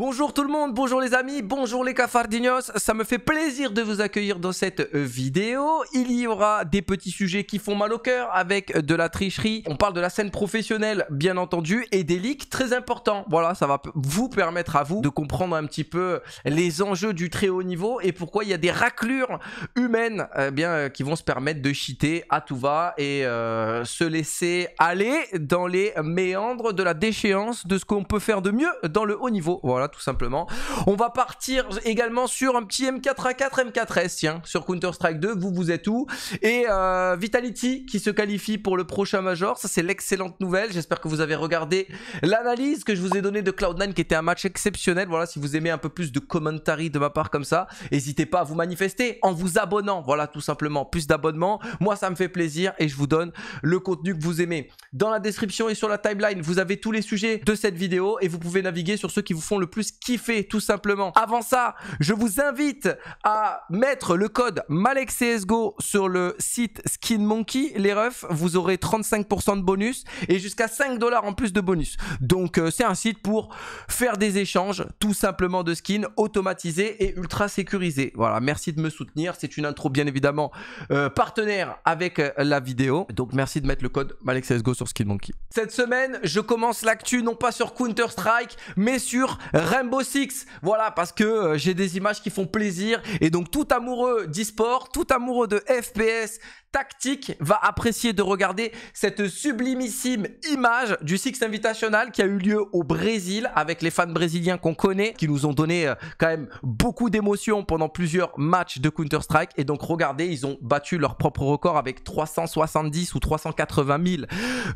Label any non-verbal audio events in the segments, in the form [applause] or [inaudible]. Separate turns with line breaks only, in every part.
Bonjour tout le monde, bonjour les amis, bonjour les cafardinos, ça me fait plaisir de vous accueillir dans cette euh, vidéo. Il y aura des petits sujets qui font mal au cœur avec euh, de la tricherie. On parle de la scène professionnelle bien entendu et des leaks très importants. Voilà, ça va vous permettre à vous de comprendre un petit peu euh, les enjeux du très haut niveau et pourquoi il y a des raclures humaines bien, qui vont se permettre de chiter à tout va et se laisser aller dans les méandres de la déchéance de ce qu'on peut faire de mieux dans le haut niveau. Voilà tout simplement. On va partir également sur un petit M4A4, M4S, tiens, sur Counter-Strike 2, vous, vous êtes où Et euh, Vitality qui se qualifie pour le prochain Major, ça c'est l'excellente nouvelle, j'espère que vous avez regardé l'analyse que je vous ai donnée de Cloud9 qui était un match exceptionnel, voilà, si vous aimez un peu plus de commentary de ma part comme ça, n'hésitez pas à vous manifester en vous abonnant, voilà, tout simplement, plus d'abonnements, moi ça me fait plaisir et je vous donne le contenu que vous aimez. Dans la description et sur la timeline, vous avez tous les sujets de cette vidéo et vous pouvez naviguer sur ceux qui vous font le plus kiffer tout simplement. Avant ça, je vous invite à mettre le code MalexCSGO sur le site SkinMonkey, les refs, vous aurez 35% de bonus et jusqu'à 5 dollars en plus de bonus. Donc euh, c'est un site pour faire des échanges tout simplement de skins automatisés et ultra sécurisés. Voilà, merci de me soutenir, c'est une intro bien évidemment euh, partenaire avec euh, la vidéo. Donc merci de mettre le code MalexCSGO sur SkinMonkey. Cette semaine, je commence l'actu non pas sur Counter-Strike, mais sur Rainbow Six. Voilà, parce que euh, j'ai des images qui font plaisir. Et donc, tout amoureux d'e-sport, tout amoureux de FPS tactique va apprécier de regarder cette sublimissime image du Six Invitational qui a eu lieu au Brésil avec les fans brésiliens qu'on connaît, qui nous ont donné euh, quand même beaucoup d'émotions pendant plusieurs matchs de Counter-Strike. Et donc, regardez, ils ont battu leur propre record avec 370 ou 380 000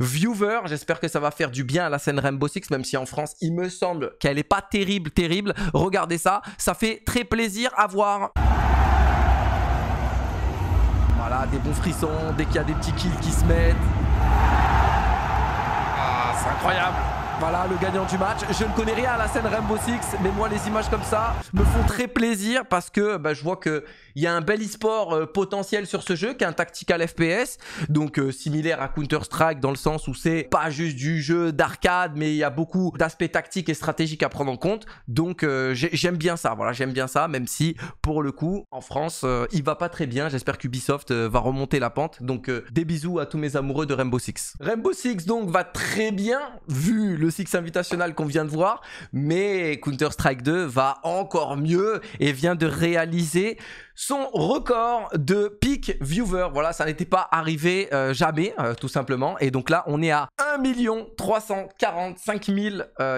viewers. J'espère que ça va faire du bien à la scène Rainbow Six, même si en France, il me semble qu'elle n'est pas terrible, terrible. Regardez ça, ça fait très plaisir à voir. Voilà, des bons frissons, dès qu'il y a des petits kills qui se mettent. Ah, c'est incroyable voilà le gagnant du match. Je ne connais rien à la scène Rainbow Six, mais moi les images comme ça me font très plaisir parce que bah, je vois qu'il y a un bel e-sport euh, potentiel sur ce jeu qui est un tactical FPS, donc euh, similaire à Counter Strike dans le sens où c'est pas juste du jeu d'arcade, mais il y a beaucoup d'aspects tactiques et stratégiques à prendre en compte. Donc euh, j'aime bien ça. Voilà, j'aime bien ça, même si pour le coup en France il va pas très bien. J'espère qu'Ubisoft va remonter la pente. Donc des bisous à tous mes amoureux de Rainbow Six. Rainbow Six donc va très bien vu le Six qu'on vient de voir, mais Counter-Strike 2 va encore mieux et vient de réaliser son record de peak viewer. Voilà, ça n'était pas arrivé euh, jamais, euh, tout simplement. Et donc là, on est à 1 345 000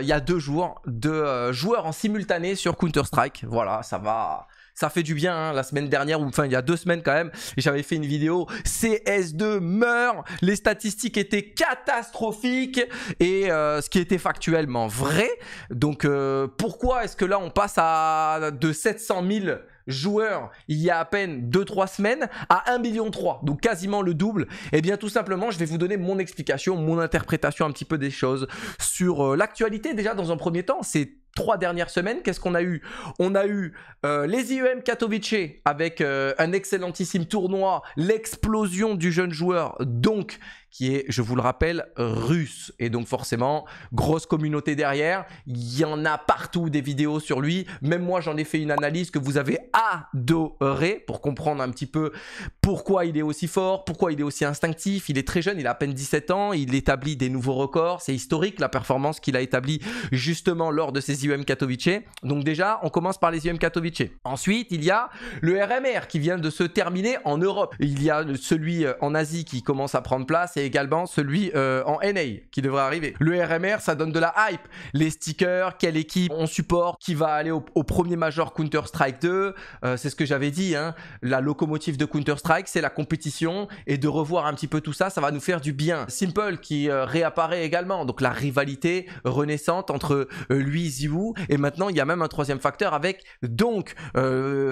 il y a deux jours de euh, joueurs en simultané sur Counter-Strike. Voilà, ça va, ça fait du bien. Hein, la semaine dernière, ou enfin il y a deux semaines quand même, j'avais fait une vidéo CS2 meurt. Les statistiques étaient catastrophiques et euh, ce qui était factuellement vrai. Donc euh, pourquoi est-ce que là on passe à de 700 000 joueurs il y a à peine 2-3 semaines à 1,3 million donc quasiment le double, et eh bien tout simplement je vais vous donner mon explication, mon interprétation un petit peu des choses sur euh, l'actualité déjà dans un premier temps, c'est trois dernières semaines, qu'est-ce qu'on a eu On a eu euh, les IEM Katowice avec euh, un excellentissime tournoi, l'explosion du jeune joueur, donc qui est, je vous le rappelle, russe. Et donc forcément, grosse communauté derrière. Il y en a partout des vidéos sur lui. Même moi, j'en ai fait une analyse que vous avez adoré pour comprendre un petit peu pourquoi il est aussi fort, pourquoi il est aussi instinctif. Il est très jeune, il a à peine 17 ans, il établit des nouveaux records. C'est historique la performance qu'il a établie justement lors de ses U.M. Katowice. Donc déjà, on commence par les IEM Katowice. Ensuite, il y a le RMR qui vient de se terminer en Europe. Il y a celui euh, en Asie qui commence à prendre place et également celui euh, en NA qui devrait arriver. Le RMR, ça donne de la hype. Les stickers, quelle équipe on supporte, qui va aller au, premier major Counter-Strike 2. Euh, c'est ce que j'avais dit. Hein. La locomotive de Counter-Strike, c'est la compétition. Et de revoir un petit peu tout ça, ça va nous faire du bien. Simple qui euh, réapparaît également. Donc la rivalité renaissante entre lui, Ziwu. Et maintenant, il y a même un troisième facteur avec donc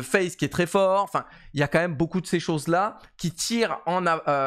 Face qui est très fort. Enfin, il y a quand même beaucoup de ces choses-là qui tirent en,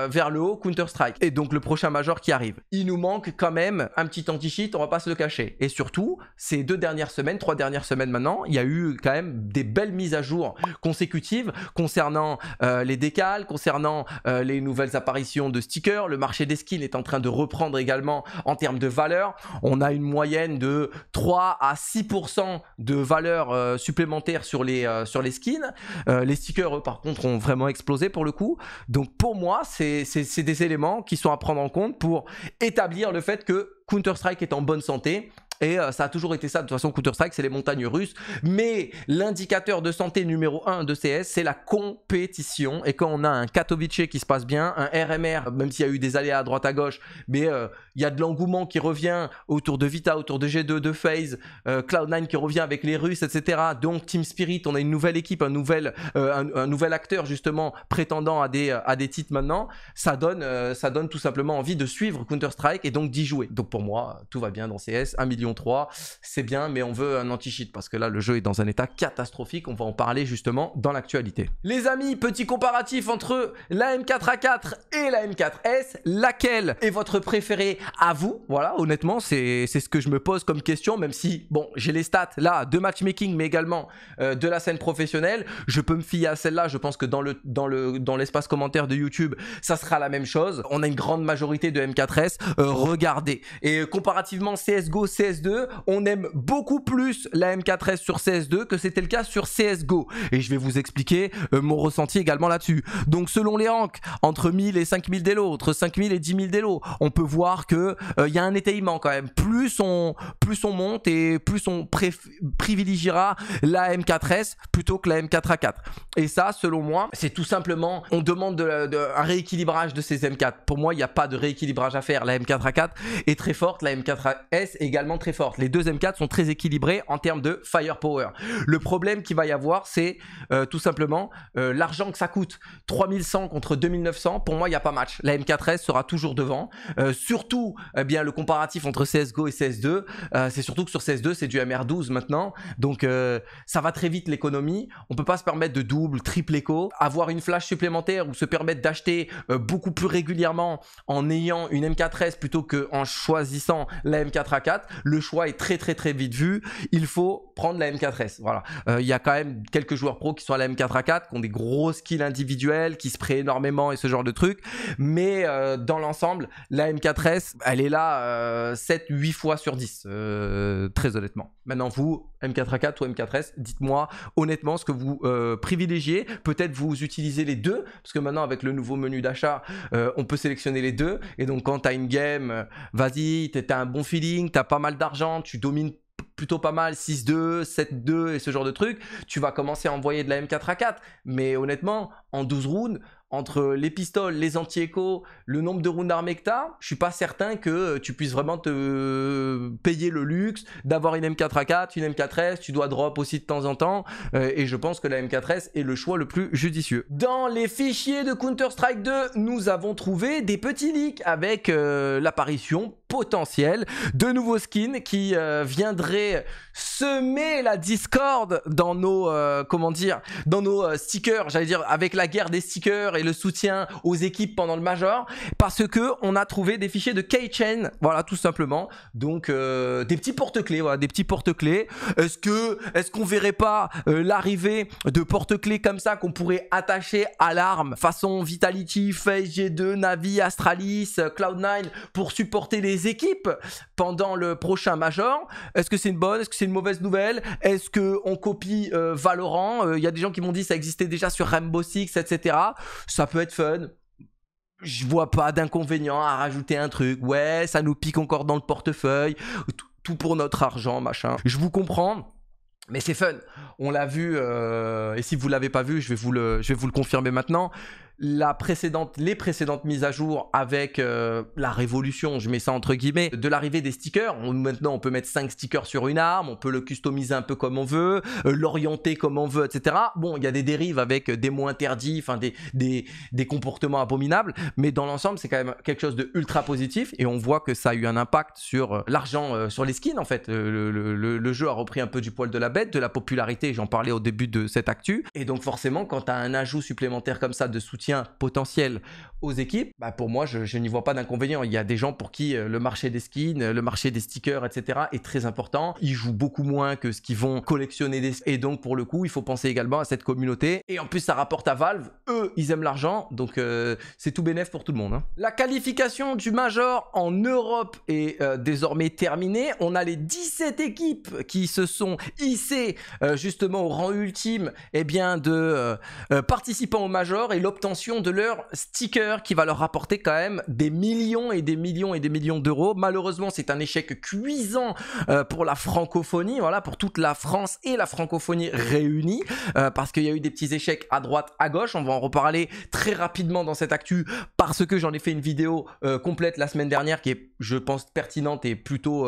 vers le haut Counter-Strike donc le prochain major qui arrive. Il nous manque quand même un petit anti-cheat, on va pas se le cacher. Et surtout, ces deux dernières semaines, trois dernières semaines maintenant, il y a eu quand même des belles mises à jour consécutives concernant euh, les décals, concernant euh, les nouvelles apparitions de stickers. Le marché des skins est en train de reprendre également en termes de valeur. On a une moyenne de 3 à 6% de valeur euh, supplémentaire sur les, sur les skins. les stickers, eux, par contre, ont vraiment explosé pour le coup. Donc pour moi, c'est des éléments qui sont à prendre en compte pour établir le fait que Counter-Strike est en bonne santé et euh, ça a toujours été ça, de toute façon, Counter-Strike, c'est les montagnes russes. Mais l'indicateur de santé numéro 1 de CS, c'est la compétition. Et quand on a un Katowice qui se passe bien, un RMR, même s'il y a eu des aléas à droite à gauche, mais euh, il y a de l'engouement qui revient autour de Vita, autour de G2, de FaZe, euh, Cloud9 qui revient avec les Russes, etc. Donc Team Spirit, on a une nouvelle équipe, un nouvel, un, nouvel acteur, justement, prétendant à des, à des titres maintenant. Ça donne, ça donne tout simplement envie de suivre Counter-Strike et donc d'y jouer. Donc pour moi, tout va bien dans CS. 1 million 3, c'est bien, mais on veut un anti-cheat parce que là, le jeu est dans un état catastrophique. On va en parler justement dans l'actualité. Les amis, petit comparatif entre la M4A4 et la M4S. Laquelle est votre préférée à vous Voilà, honnêtement, c'est ce que je me pose comme question, même si, bon, j'ai les stats là de matchmaking, mais également euh, de la scène professionnelle. Je peux me fier à celle-là. Je pense que dans le dans le dans l'espace commentaire de YouTube, ça sera la même chose. On a une grande majorité de M4S. Euh, regardez. Et comparativement CSGO, CS 2 on aime beaucoup plus la M4S sur CS2 que c'était le cas sur CSGO. Et je vais vous expliquer euh, mon ressenti également là-dessus. Donc selon les ranks, entre 1000 et 5000 d'élos, entre 5000 et 10 000 d'élos, on peut voir que il euh, y a un étayement quand même. Plus on, plus on monte et plus on privilégiera la M4S plutôt que la M4A4. Et ça, selon moi, c'est tout simplement, on demande un rééquilibrage de ces M4. Pour moi, il n'y a pas de rééquilibrage à faire. La M4A4 est très forte, la M4S également très fortes. Les deux M4 sont très équilibrés en termes de firepower. Le problème qu'il va y avoir, c'est euh, tout simplement euh, l'argent que ça coûte. 3100 contre 2900, pour moi, il n'y a pas match. La M4S sera toujours devant. Euh, surtout, eh bien, le comparatif entre CSGO et CS2, c'est surtout que sur CS2, c'est du MR12 maintenant. Donc, ça va très vite l'économie. On peut pas se permettre de double, triple écho. Avoir une flash supplémentaire ou se permettre d'acheter beaucoup plus régulièrement en ayant une M4S plutôt qu'en choisissant la M4A4. Le choix est très très très vite vu. Il faut prendre la M4S. Voilà. Euh, il y a quand même quelques joueurs pros qui sont à la M4A4, qui ont des gros skills individuels, qui se prêtent énormément et ce genre de trucs. Mais euh, dans l'ensemble, la M4S, elle est là 7-8 euh, fois sur 10, très honnêtement. Maintenant, vous, M4A4 ou M4S, dites-moi honnêtement ce que vous privilégiez. Peut-être vous utilisez les deux, parce que maintenant, avec le nouveau menu d'achat, on peut sélectionner les deux. Et donc, quand tu as une game, vas-y, tu un bon feeling, tu as pas mal d'argent tu domines plutôt pas mal, 6-2, 7-2 et ce genre de trucs, tu vas commencer à envoyer de la M4 a 4. Mais honnêtement, en 12 rounds, entre les pistoles, les anti-échos, le nombre de rounds d'armée que tu as, je suis pas certain que euh, tu puisses vraiment te euh, payer le luxe d'avoir une M4 A4, une M4S, tu dois drop aussi de temps en temps, euh, et je pense que la M4S est le choix le plus judicieux. Dans les fichiers de Counter-Strike 2, nous avons trouvé des petits leaks avec l'apparition potentiel. De nouveaux skins qui euh, viendraient semer la discorde dans nos, euh, comment dire, dans nos euh, stickers, j'allais dire avec la guerre des stickers et le soutien aux équipes pendant le Major, parce que on a trouvé des fichiers de keychain, voilà tout simplement. Donc des petits porte-clés, voilà, des petits porte-clés. Est-ce que, est-ce qu'on verrait pas l'arrivée de porte-clés comme ça qu'on pourrait attacher à l'arme, façon Vitality, Phase G2, Navi, Astralis, Cloud9 pour supporter les équipes pendant le prochain Major. Est-ce que c'est une bonne Est-ce que c'est une mauvaise nouvelle Est-ce que on copie euh, Valorant euh, Il y a des gens qui m'ont dit que ça existait déjà sur Rainbow Six, etc. Ça peut être fun je vois pas d'inconvénient à rajouter un truc. Ouais, ça nous pique encore dans le portefeuille. Tout, pour notre argent, machin. Je vous comprends. Mais c'est fun, on l'a vu, euh, et si vous l'avez pas vu, je vais vous le, je vais vous le confirmer maintenant la précédente, les précédentes mises à jour avec euh, la révolution, je mets ça entre guillemets, de l'arrivée des stickers. maintenant, on peut mettre 5 stickers sur une arme, on peut le customiser un peu comme on veut, euh, l'orienter comme on veut, etc. Bon, il y a des dérives avec des mots interdits, enfin des, des, des comportements abominables, mais dans l'ensemble, c'est quand même quelque chose de ultra positif et on voit que ça a eu un impact sur euh, l'argent, sur les skins en fait. Le, jeu a repris un peu du poil de la bête, de la popularité, j'en parlais au début de cette actu. Et donc forcément, quand tu as un ajout supplémentaire comme ça de soutien, potentiel aux équipes, bah, pour moi, je, n'y vois pas d'inconvénient. Il y a des gens pour qui euh, le marché des skins, le marché des stickers, etc. est très important. Ils jouent beaucoup moins que ce qu'ils vont collectionner des... Et donc, pour le coup, il faut penser également à cette communauté. Et en plus, ça rapporte à Valve. Eux, ils aiment l'argent. Donc, euh, c'est tout bénéf pour tout le monde. Hein. La qualification du Major en Europe est euh, désormais terminée. On a les 17 équipes qui se sont hissées justement au rang ultime et eh bien, de participants au Major et l'obtention de leur sticker qui va leur rapporter quand même des millions et des millions et des millions d'euros. Malheureusement, c'est un échec cuisant euh, pour la francophonie, voilà, pour toute la France et la francophonie réunie, euh, parce qu'il y a eu des petits échecs à droite, à gauche. On va en reparler très rapidement dans cette actu parce que j'en ai fait une vidéo euh, complète la semaine dernière qui est, je pense, pertinente et plutôt,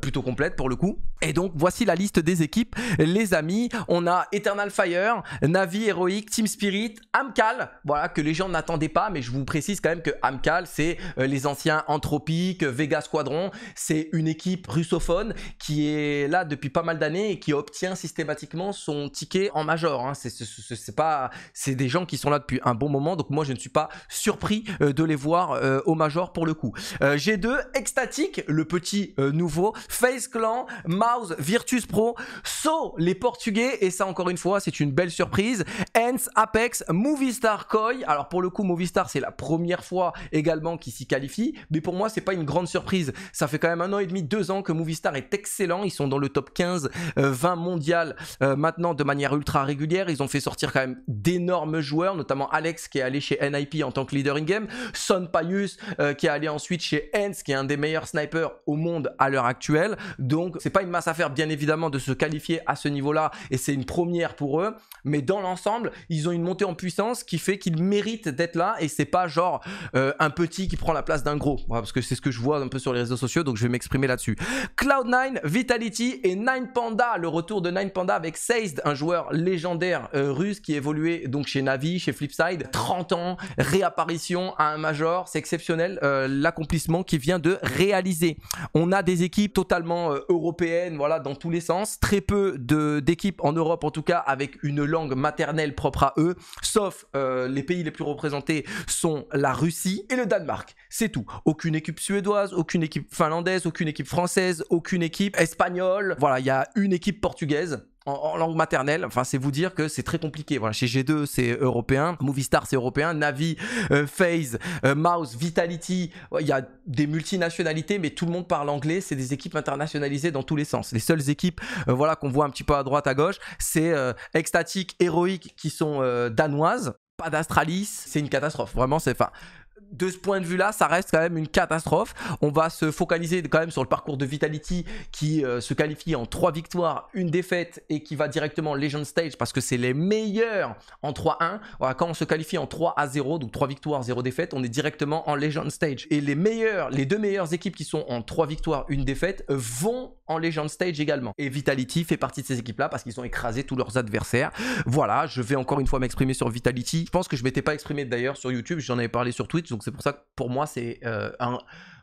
plutôt complète pour le coup. Et donc, voici la liste des équipes, les amis. On a Eternal Fire, Navi Heroic, Team Spirit, Amcal, voilà, que les gens n'attendaient pas, mais je vous précise quand même que Amcal, c'est euh, les anciens Anthropique, Vega Squadron, c'est une équipe russophone qui est là depuis pas mal d'années et qui obtient systématiquement son ticket en major. Hein. C'est pas, c'est des gens qui sont là depuis un bon moment, donc moi je ne suis pas surpris euh, de les voir euh, au major pour le coup. G2, Ecstatic, le petit nouveau, Face Clan, Mouse, Virtus Pro, So les Portugais et ça encore une fois c'est une belle surprise, Hence, Apex, Movistar alors pour le coup, Movistar, c'est la première fois également qu'ils s'y qualifient, mais pour moi, c'est pas une grande surprise. Ça fait quand même un an et demi, deux ans que Movistar est excellent. Ils sont dans le top 15, 20 euh, mondial euh, maintenant de manière ultra régulière. Ils ont fait sortir quand même d'énormes joueurs, notamment Alex qui est allé chez NIP en tant que leader in-game, Son Payus euh, qui est allé ensuite chez Enz qui est un des meilleurs snipers au monde à l'heure actuelle. Donc c'est pas une masse à faire, bien évidemment, de se qualifier à ce niveau-là, et c'est une première pour eux. Mais dans l'ensemble, ils ont une montée en puissance qui fait qu'il mérite d'être là et c'est pas genre euh, un petit qui prend la place d'un gros. parce que c'est ce que je vois un peu sur les réseaux sociaux, donc je vais m'exprimer là-dessus. Cloud9, Vitality et Nine Panda, le retour de Nine Panda avec Seized, un joueur légendaire euh, russe qui évoluait donc chez Navi, chez Flipside, 30 ans, réapparition à un major, c'est exceptionnel euh, l'accomplissement qui vient de réaliser. On a des équipes totalement européennes, voilà, dans tous les sens, très peu d'équipes en Europe en tout cas avec une langue maternelle propre à eux, sauf les pays les plus représentés sont la Russie et le Danemark. C'est tout. Aucune équipe suédoise, aucune équipe finlandaise, aucune équipe française, aucune équipe espagnole. Voilà, il y a une équipe portugaise en, langue maternelle. Enfin, c'est vous dire que c'est très compliqué. Voilà, chez G2, c'est européen. Movistar, c'est européen. Navi, euh, Phase, euh, Mouse, Vitality. Il y a des multinationalités, mais tout le monde parle anglais. C'est des équipes internationalisées dans tous les sens. Les seules équipes, euh, voilà, qu'on voit un petit peu à droite, à gauche, c'est Ecstatic, Heroic, qui sont danoises pas d'Astralis, c'est une catastrophe. Vraiment, c'est De ce point de vue-là, ça reste quand même une catastrophe. On va se focaliser quand même sur le parcours de Vitality qui euh, se qualifie en 3 victoires, une défaite et qui va directement Legend Stage parce que c'est les meilleurs en 3-1. Voilà, quand on se qualifie en 3 à 0, donc 3 victoires, 0 défaite, on est directement en Legend Stage. Et les meilleurs, les deux meilleures équipes qui sont en 3 victoires, une défaite vont en Legend Stage également. Et Vitality fait partie de ces équipes-là parce qu'ils ont écrasé tous leurs adversaires. Voilà, je vais encore une fois m'exprimer sur Vitality. Je pense que je m'étais pas exprimé d'ailleurs sur YouTube, j'en avais parlé sur Twitch, donc c'est pour ça que pour moi c'est euh, un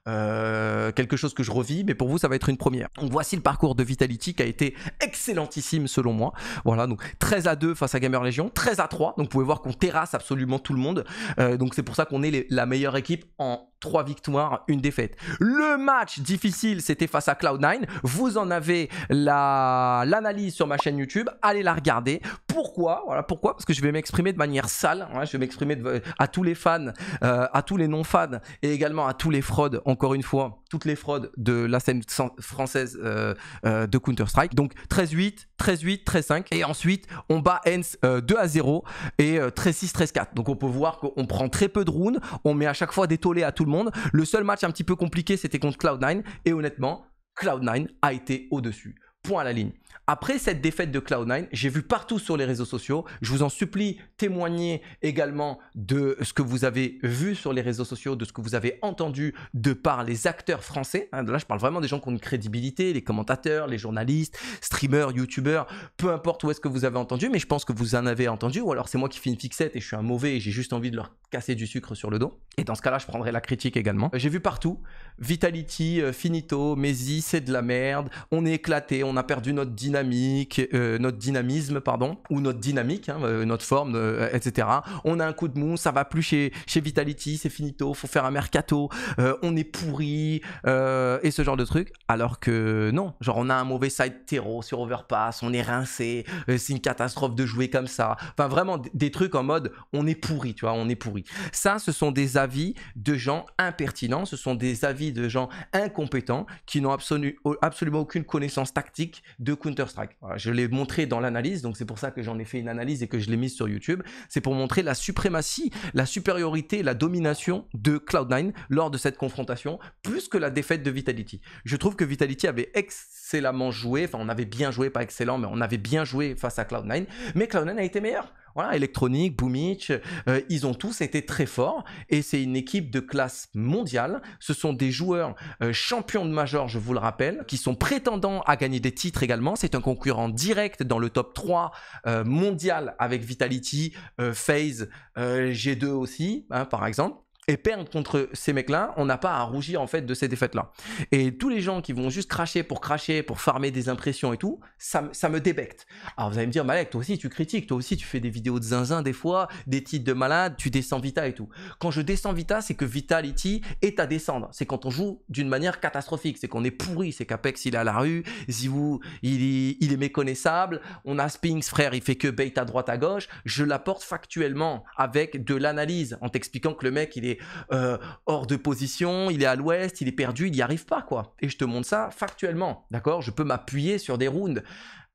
euh, quelque chose que je revis, mais pour vous, ça va être une première. Donc voici le parcours de Vitality qui a été excellentissime selon moi. Voilà, donc 13 à 2 face à Gamer Legion, 13 à 3, donc vous pouvez voir qu'on terrasse absolument tout le monde. Euh, donc c'est pour ça qu'on est la meilleure équipe en 3 victoires, une défaite. Le match difficile, c'était face à Cloud9. Vous en avez l'analyse sur ma chaîne YouTube. Allez la regarder. Pourquoi Voilà pourquoi Parce que je vais m'exprimer de manière sale. je vais m'exprimer à tous les fans, euh, à tous les non-fans et également à tous les fraudes encore une fois, toutes les fraudes de la scène française euh, euh, de Counter-Strike. Donc 13-8, 13-8, 13-5. Et ensuite, on bat Hens 2 euh, à 0 et 13-6, 13-4. Donc on peut voir qu'on prend très peu de rounds. On met à chaque fois des tollés à tout le monde. Le seul match un petit peu compliqué, c'était contre Cloud9. Et honnêtement, Cloud9 a été au-dessus. Point à la ligne. Après cette défaite de Cloud9, j'ai vu partout sur les réseaux sociaux, je vous en supplie, témoignez également de ce que vous avez vu sur les réseaux sociaux, de ce que vous avez entendu de par les acteurs français. Hein, là, je parle vraiment des gens qui ont une crédibilité, les commentateurs, les journalistes, streamers, youtubeurs, peu importe où est-ce que vous avez entendu, mais je pense que vous en avez entendu, ou alors c'est moi qui fais une fixette et je suis un mauvais et j'ai juste envie de leur casser du sucre sur le dos. Et dans ce cas-là, je prendrai la critique également. Euh, j'ai vu partout, Vitality, euh, Finito, Maisy, c'est de la merde, on est éclaté, on a perdu notre dynamique, euh, notre dynamisme, pardon, ou notre dynamique, hein, euh, notre forme, euh, etc. On a un coup de mou, ça va plus chez, chez Vitality, c'est finito, faut faire un mercato, on est pourri, et ce genre de truc. Alors que non, genre on a un mauvais side terreau sur Overpass, on est rincé, c'est une catastrophe de jouer comme ça. Enfin vraiment des trucs en mode on est pourri, tu vois, on est pourri. Ça, ce sont des avis de gens impertinents, ce sont des avis de gens incompétents qui n'ont absolument aucune connaissance tactique, de Counter-Strike. je l'ai montré dans l'analyse, donc c'est pour ça que j'en ai fait une analyse et que je l'ai mise sur YouTube. C'est pour montrer la suprématie, la supériorité, la domination de Cloud9 lors de cette confrontation, plus que la défaite de Vitality. Je trouve que Vitality avait excellemment joué, enfin on avait bien joué, pas excellent, mais on avait bien joué face à Cloud9, mais Cloud9 a été meilleur. Voilà, Electronic, Boomich, euh, ils ont tous été très forts et c'est une équipe de classe mondiale. Ce sont des joueurs euh, champions de major, je vous le rappelle, qui sont prétendants à gagner des titres également. C'est un concurrent direct dans le top 3 euh, mondial avec Vitality, FaZe, G2 aussi, hein, par exemple et perdre contre ces mecs-là, on n'a pas à rougir en fait de ces défaites-là. Et tous les gens qui vont juste cracher pour cracher, pour farmer des impressions et tout, ça, me débecte. Alors vous allez me dire, Malek, toi aussi tu critiques, toi aussi tu fais des vidéos de zinzin des fois, des titres de malade, tu descends Vita et tout. Quand je descends Vita, c'est que Vitality est à descendre. C'est quand on joue d'une manière catastrophique, c'est qu'on est pourri, c'est qu'Apex il est à la rue, Zivou il il est méconnaissable, on a Spinks frère, il fait que bait à droite à gauche. Je l'apporte factuellement avec de l'analyse en t'expliquant que le mec il est euh, hors de position, il est à l'ouest, il est perdu, il n'y arrive pas, quoi. Et je te montre ça factuellement, d'accord Je peux m'appuyer sur des rounds.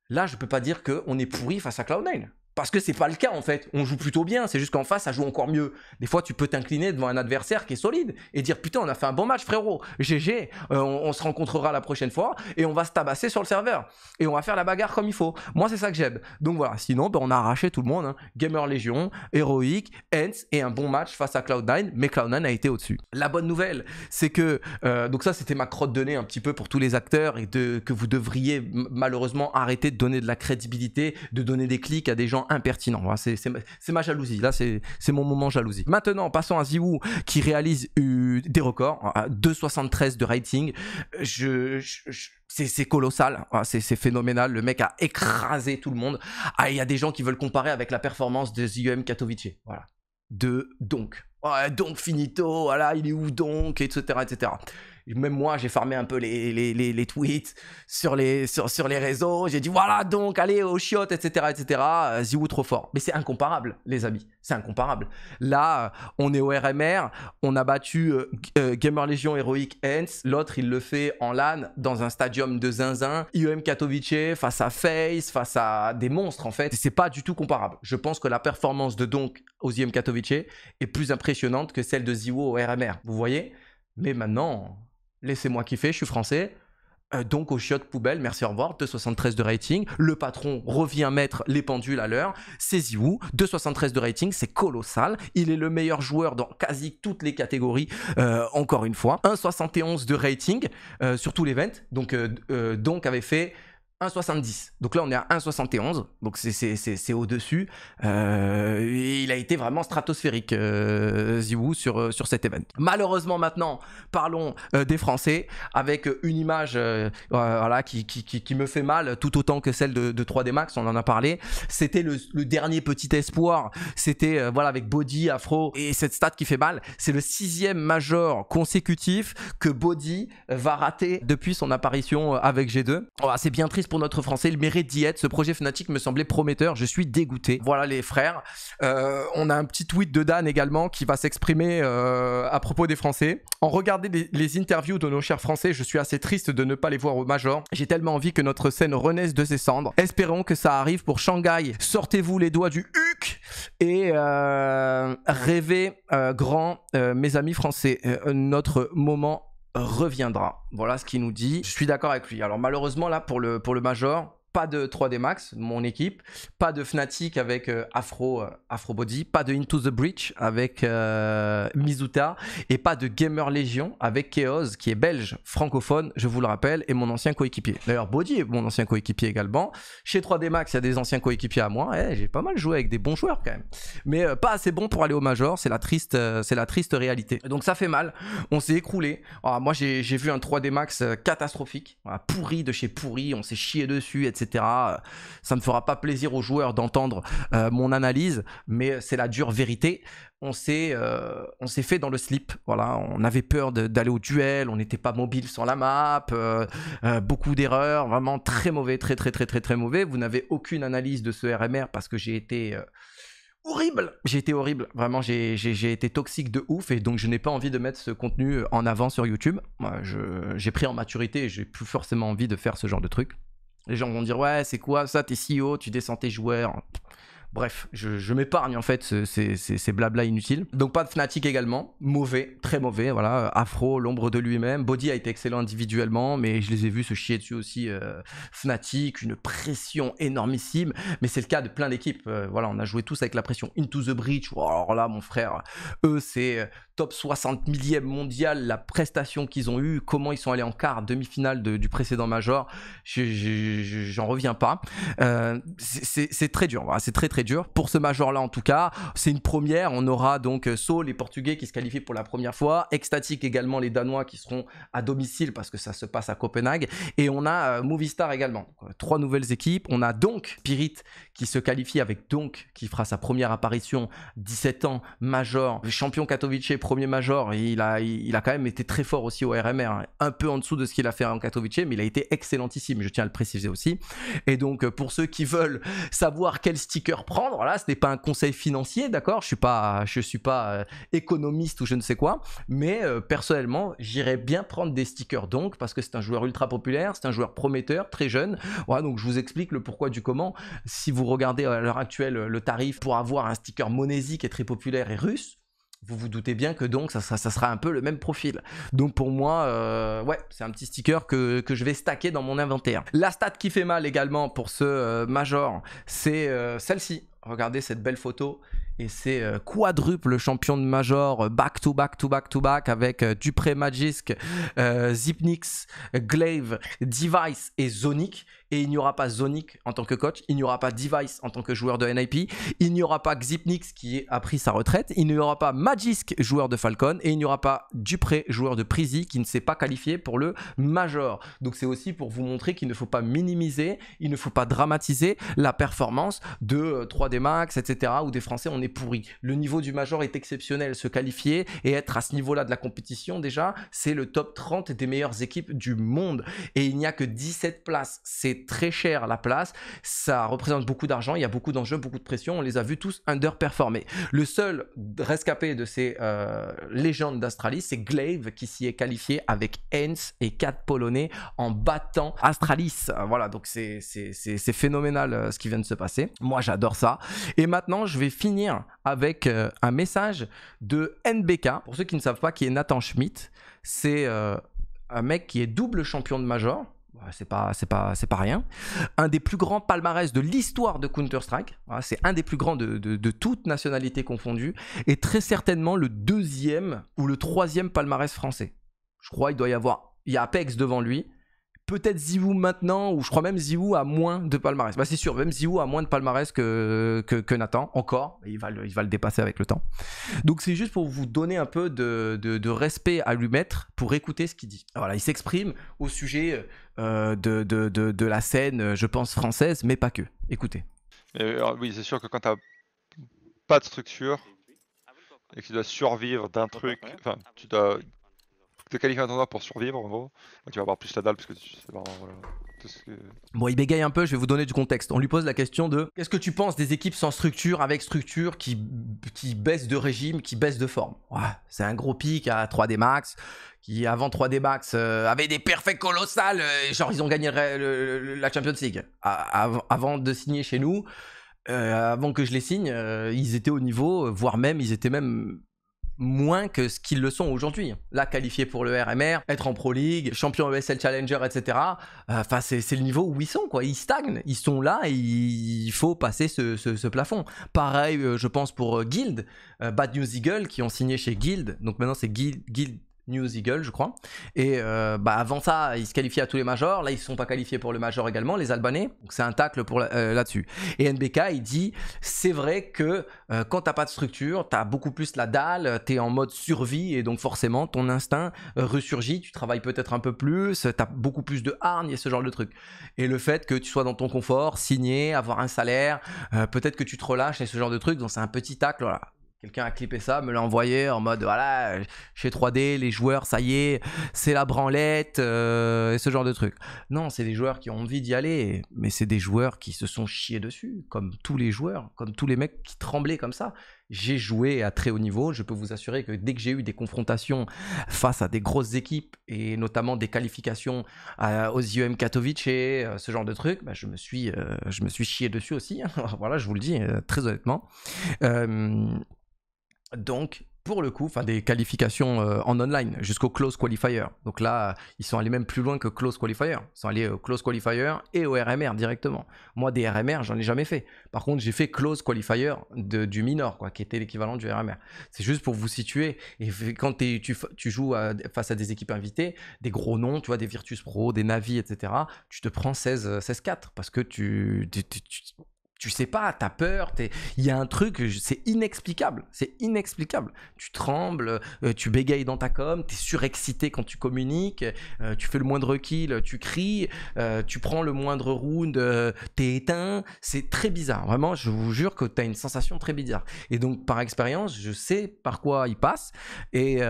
Là, je ne peux pas dire qu'on est pourri face à Cloud9. Parce que c'est pas le cas en fait. On joue plutôt bien, c'est juste qu'en face, ça joue encore mieux. Des fois, tu peux t'incliner devant un adversaire qui est solide et dire putain, on a fait un bon match, frérot. GG, euh, on, se rencontrera la prochaine fois et on va se tabasser sur le serveur et on va faire la bagarre comme il faut. Moi, c'est ça que j'aime. Donc voilà. Sinon, ben, on a arraché tout le monde. Hein. Gamer Légion, Heroic, Ents et un bon match face à Cloud9, mais Cloud9 a été au-dessus. La bonne nouvelle, c'est que euh, donc ça, c'était ma crotte de nez un petit peu pour tous les acteurs et de, que vous devriez malheureusement arrêter de donner de la crédibilité, de donner des clics à des gens impertinent. Hein. C'est ma jalousie. Là, c'est mon moment jalousie. Maintenant, passons à Ziwoo qui réalise euh, des records. 2,73 hein, de rating. je, c'est colossal, hein. c'est phénoménal. Le mec a écrasé tout le monde. Ah, il y a des gens qui veulent comparer avec la performance de ZUM Katowice. Voilà. De donc. donc finito, voilà, il est où donc, etc. etc même moi, j'ai farmé un peu les, les, les, tweets sur les, sur, sur les réseaux. J'ai dit voilà donc, allez aux chiottes, etc. etc. trop fort. Mais c'est incomparable, les amis. C'est incomparable. Là, euh, on est au RMR. On a battu euh, euh, Gamer Legion Heroic ends L'autre, il le fait en LAN dans un stadium de zinzin. IEM Katowice face à Face, face à des monstres en fait. C'est pas du tout comparable. Je pense que la performance de donc aux IEM Katowice est plus impressionnante que celle de Ziwo au RMR. Vous voyez mais maintenant, laissez-moi kiffer, je suis français. Euh, donc au chiotte poubelle, merci au revoir, 2,73 de rating. Le patron revient mettre les pendules à l'heure. C'est vous 2,73 de rating, c'est colossal. Il est le meilleur joueur dans quasi toutes les catégories, euh, encore une fois. 1,71 de rating euh, sur tout l'event. Donc, donc avait fait 1,70. Donc là, on est à 1,71. Donc c'est au-dessus. Euh, il a été vraiment stratosphérique, euh, sur, euh, sur cet event. Malheureusement, maintenant, parlons euh, des Français avec une image euh, voilà, qui, qui, me fait mal tout autant que celle de, 3D Max. On en a parlé. C'était le, dernier petit espoir. C'était voilà, avec Body, Afro et cette stat qui fait mal. C'est le sixième major consécutif que Body va rater depuis son apparition avec G2. c'est bien triste pour notre français, le mérite d'y être. Ce projet fanatique me semblait prometteur, je suis dégoûté. Voilà les frères. Euh, on a un petit tweet de Dan également qui va s'exprimer euh, à propos des Français. En regardant les, interviews de nos chers Français, je suis assez triste de ne pas les voir au Major. J'ai tellement envie que notre scène renaisse de ses cendres. Espérons que ça arrive pour Shanghai. Sortez-vous les doigts du HUC et euh, rêvez grand, mes amis français. notre moment reviendra. Voilà ce qu'il nous dit. Je suis d'accord avec lui. Alors malheureusement là pour le, pour le Major, pas de 3D Max, mon équipe, pas de Fnatic avec euh, Afro, euh, Afro Body, pas de Into the Breach avec euh, Mizuta, et pas de Gamer Legion avec Chaos, qui est belge, francophone, je vous le rappelle, et mon ancien coéquipier. D'ailleurs, Body est mon ancien coéquipier également. Chez 3D Max, il y a des anciens coéquipiers à moi, eh, j'ai pas mal joué avec des bons joueurs quand même, mais pas assez bon pour aller au Major, c'est la, triste, la triste réalité. Donc ça fait mal, on s'est écroulé. Ah, moi, j'ai vu un 3D Max catastrophique, ah, pourri de chez pourri, on s'est chié dessus, etc. Ça ne fera pas plaisir aux joueurs d'entendre euh, mon analyse, mais c'est la dure vérité. Euh, on s'est, fait dans le slip. Voilà, on avait peur d'aller au duel, on n'était pas mobile sur la map, euh, beaucoup d'erreurs, vraiment très mauvais, très très très très très mauvais. Vous n'avez aucune analyse de ce RMR parce que j'ai été horrible. J'ai été horrible. Vraiment, j'ai été toxique de ouf et donc je n'ai pas envie de mettre ce contenu en avant sur YouTube. J'ai pris en maturité et j'ai plus forcément envie de faire ce genre de truc. Les gens vont dire ouais, c'est quoi ça, t'es haut e tu descends tes joueurs. Bref, je, m'épargne en fait ces, blabla inutile Donc pas de Fnatic également, mauvais, très mauvais, voilà. Afro, l'ombre de lui-même. Body a été excellent individuellement, mais je les ai vus se chier dessus aussi. Euh, fnatic, une pression énormissime, mais c'est le cas de plein d'équipes. Euh, voilà, on a joué tous avec la pression into the bridge oh, ». alors là, mon frère, eux c'est euh, top 60 millième mondial, la prestation qu'ils ont eue, comment ils sont allés en quart, demi-finale du précédent major, j'en reviens pas. Euh, c'est très dur, c'est très très dur. Pour ce major-là en tout cas, c'est une première. On aura donc euh, Soul les Portugais qui se qualifient pour la première fois, Ecstatic également, les Danois qui seront à domicile parce que ça se passe à Copenhague, et on a euh, Movistar également. trois nouvelles équipes. On a donc Pirit qui se qualifie avec donc qui fera sa première apparition, 17 ans, major, champion Katowice premier major. Il a, il, a quand même été très fort aussi au RMR. Un peu en dessous de ce qu'il a fait en Katowice, mais il a été excellentissime. Je tiens à le préciser aussi. Et donc, euh, pour ceux qui veulent savoir quel sticker prendre, là, ce n'est pas un conseil financier, d'accord Je suis pas, suis pas euh, économiste ou je ne sais quoi. Mais euh, personnellement, j'irais bien prendre des stickers donc, parce que c'est un joueur ultra populaire, c'est un joueur prometteur, très jeune. Voilà, donc je vous explique le pourquoi du comment. Si vous regardez à l'heure actuelle le tarif pour avoir un sticker qui est très populaire et russe, vous vous doutez bien que donc ça sera, un peu le même profil. Donc pour moi, euh, ouais, c'est un petit sticker que, je vais stacker dans mon inventaire. La stat qui fait mal également pour ce euh, Major, c'est euh, celle-ci. Regardez cette belle photo. Et c'est quadruple champion de Major, back to back to back to back, avec Dupré Magisk, Zipnix, Glaive, Device et Zonic et il n'y aura pas Zonic en tant que coach, il n'y aura pas Device en tant que joueur de NIP, il n'y aura pas Xipnix qui a pris sa retraite, il n'y aura pas Magisk joueur de Falcon et il n'y aura pas Dupré joueur de Prizy qui ne s'est pas qualifié pour le Major. Donc c'est aussi pour vous montrer qu'il ne faut pas minimiser, il ne faut pas dramatiser la performance de 3D euh, Max, etc. ou des Français, on est pourri. Le niveau du Major est exceptionnel, se qualifier et être à ce niveau-là de la compétition déjà, c'est le top 30 des meilleures équipes du monde et il n'y a que 17 places. C'est très cher la place, ça représente beaucoup d'argent, il y a beaucoup d'enjeux, beaucoup de pression, on les a vus tous underperformer. Le seul rescapé de ces euh, légendes d'Astralis, c'est Glaive qui s'y est qualifié avec Hens et 4 Polonais en battant Astralis. Voilà, donc c'est phénoménal euh, ce qui vient de se passer. Moi j'adore ça. Et maintenant je vais finir avec euh, un message de NBK, pour ceux qui ne savent pas qui est Nathan Schmidt, c'est un mec qui est double champion de Major c'est pas, c'est pas, c'est pas rien. Un des plus grands palmarès de l'histoire de Counter-Strike, c'est un des plus grands de, de, de, toute nationalité confondue, et très certainement le deuxième ou le troisième palmarès français. Je crois il doit y avoir, il y a Apex devant lui, peut-être ZywOo maintenant, ou je crois même ZywOo a moins de palmarès. Bah c'est sûr, même ZywOo a moins de palmarès que, que, Nathan, encore, il va, le, il va le dépasser avec le temps. Donc c'est juste pour vous donner un peu de, de, de respect à lui mettre, pour écouter ce qu'il dit. Voilà, il s'exprime au sujet euh, euh, de, de, la scène, euh, je pense, française, mais pas que. Écoutez. Euh, oui, c'est sûr que quand tu pas de structure et que tu dois survivre d'un truc, enfin, tu dois te qualifier un pour survivre, en gros, bah, tu vas avoir plus la dalle parce que c'est vraiment. Bon, il bégaye un peu, je vais vous donner du contexte. On lui pose la question de qu'est-ce que tu penses des équipes sans structure, avec structure, qui, qui baissent de régime, qui baissent de forme C'est un gros pic à 3D Max, qui avant 3D Max euh, avait des perfects colossales, euh, genre ils ont gagné la Champions League. avant de signer chez nous, euh, avant que je les signe, ils étaient au niveau, voire même, ils étaient même moins que ce qu'ils le sont aujourd'hui. Là, qualifié pour le RMR, être en Pro League, champion ESL Challenger, etc. Euh, enfin, c'est le niveau où ils sont, quoi. Ils stagnent, ils sont là et il faut passer ce, plafond. Pareil, euh, je pense pour euh, Guild, Bad News Eagle, qui ont signé chez Guild. Donc maintenant, c'est Guild News Eagle, je crois. Et euh, bah, avant ça, ils se qualifiaient à tous les majors. Là, ils ne sont pas qualifiés pour le major également, les Albanais. Donc c'est un tacle pour euh, là-dessus. Et NBK, il dit c'est vrai que quand euh, quand t'as pas de structure, tu as beaucoup plus la dalle, tu es en mode survie et donc forcément ton instinct ressurgit. Tu travailles peut-être un peu plus, tu as beaucoup plus de hargne et ce genre de truc. Et le fait que tu sois dans ton confort, signé avoir un salaire, peut-être que tu te relâches et ce genre de truc. Donc c'est un petit tacle. Voilà. Quelqu'un a clippé ça, me l'a envoyé en mode voilà, chez 3D, les joueurs, ça y est, c'est la branlette, euh, et ce genre de truc. Non, c'est des joueurs qui ont envie d'y aller, mais c'est des joueurs qui se sont chiés dessus, comme tous les joueurs, comme tous les mecs qui tremblaient comme ça j'ai joué à très haut niveau. Je peux vous assurer que dès que j'ai eu des confrontations face à des grosses équipes et notamment des qualifications euh, aux IEM Katowice et euh, ce genre de trucs, bah, je, me suis, euh, je me suis chié dessus aussi. Hein. [laughs] voilà, je vous le dis très honnêtement. donc, pour le coup, enfin des qualifications euh, en online jusqu'au close qualifier. Donc là, ils sont allés même plus loin que close qualifier. Ils sont allés au close qualifier et au RMR directement. Moi, des RMR, j'en ai jamais fait. Par contre, j'ai fait close qualifier de, du minor, quoi, qui était l'équivalent du RMR. C'est juste pour vous situer. Et quand tu, joues face à des équipes invitées, des gros noms, tu vois, des Virtus Pro, des Navi, etc., tu te prends 16-4 parce que tu tu sais pas, t'as peur, il y a un truc, c'est inexplicable, c'est inexplicable. Tu trembles, euh, tu bégayes dans ta com, t'es surexcité quand tu communiques, euh, tu fais le moindre kill, tu cries, euh, tu prends le moindre round, t'es éteint, c'est très bizarre. Vraiment, je vous jure que t'as une sensation très bizarre. Et donc, par expérience, je sais par quoi il passe et